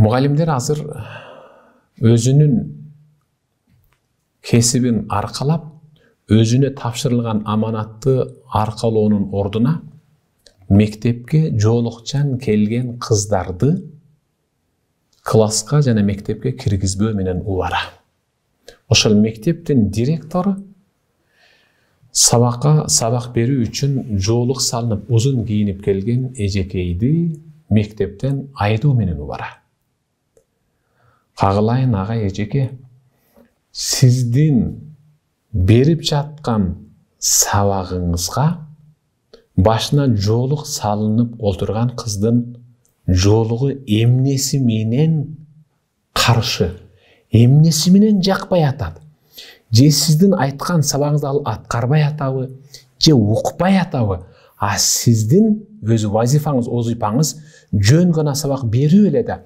мұғалімдер азыр өзінің кесібін арқалап өзіне тапшырылған аманатты арқалауның ордына мектепке жолықчан келген қыздарды классқа және мектепке киргизбөө менен убара ошол мектептин директору сабакка сабак берүү үчүн жолық салынып узун кийинип келген эжекейди мектептен айдоо менен убара қағылайын аға ежеке сіздің беріп жатқан сабағыңызға башына жолық салынып отырған қыздың жолығы менен қаршы менен жақпай атады же сіздің айтқан сабағыңызды атқарбай атауы же оқпай атауы а сіздің өзі вазифаңыз озипаңыз жөн ғана сабақ беру өледі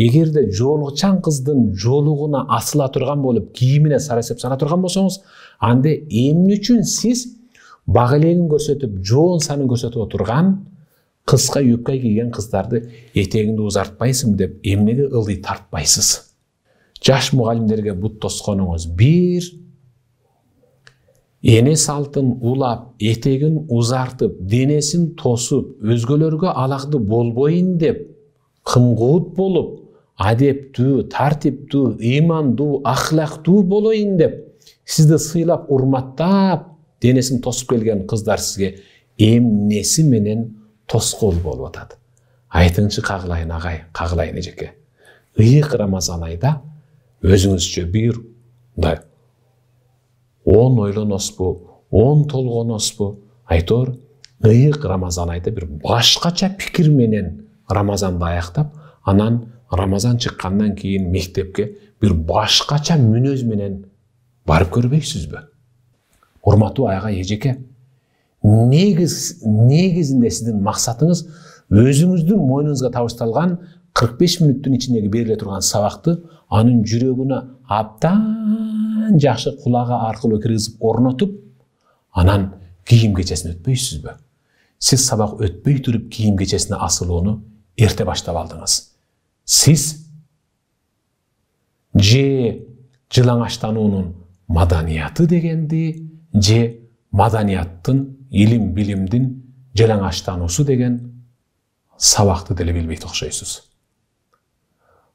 эгерде жолукчан қыздың жолугуна асыла тұрған болып, киіміне сарасып сана тұрған болсаңыз анда эмне үчүн сиз бага элегин көрсөтүп жоон санын көрсөтүп отурган кыска юбка кийген кыздарды этегиңди узартпайсың деп эмнеге ылдый тартпайсыз жаш мугалимдерге бут тосконуңуз бир эне салтын улап этегин узартып денесин тосуп өзгөлөргө алакты болбоюн деп кымгуут болуп әдептүү тартиптүү ыймандуу ахлактуу болоюн деп сизди сыйлап урматтап денесин тосуп келген кыздар сизге эмнеси менен тоскоол болуп атат айтыңызчы кагылайын агай кагылайын эжеке ыйык рамазан айда өзүңүзчө бир мындай он ойлоносузбу он толгоносузбу айтор ыйык рамазан айда бир башкача пикир менен рамазанды анан рамазан шыққаннан кейін мектепке бір башқача мүнөз менен барып көрбөйсүзбү урматтуу Құрмату эжеке негиз негизинде сиздин максатыңыз өзүңүздүн мойнуңузга табышталган кырк беш мүнөттүн ичиндеги бериле турган сабакты анын жүрөгүнө абдан жакшы кулагы аркылуу киргизип орнотуп анан кийим кечесине өтпөйсүзбү сиз сабак өтпөй туруп кийим кечесине асылууну эрте баштап алдыңыз Сіз же жылаңаштануунун маданияты дегенди же маданияттын илим билимдин жалаңаштануусу деген сабакты деле билбейт окшойсуз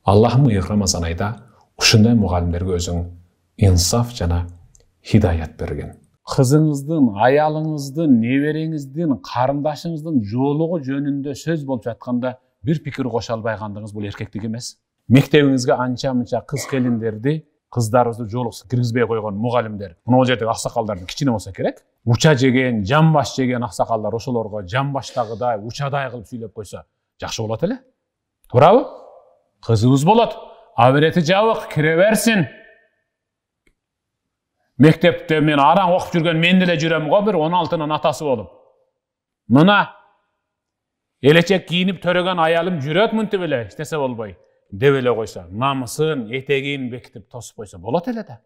аллахым ыйык рамазан айда ушундай мугалимдерге өзүң инсаф жана хидаят берген кызыңыздын аялыңыздын небереңиздин карындашыңыздын жоолугу жөнүндө сөз болуп жатканда бір пікір қоша албайғандығыңыз бұл еркектік емес мектебіңізге анша мынша қыз келіндерді қыздарыбызды жолықсыз кіргізбей қойған мұғалімдер мынау жердегі ақсақалдардың кішкене болса керек уча жеген жамбаш жеген ақсақалдар ошолорго жамбаштагыдай учадай кылып сүйлөп койсо жакшы болады эле туурабы кызыбыз болот абыреті жабык кире берсин мектепте мен араң окуп жүргөн мен деле жүрөм го бир он алтынын атасы болуп мына элечек кийинип төреген, аялым жүрөт мүнті эле істесе болбай, болбой деп эле намысын этегин бекитип тосуп койсо болот эле да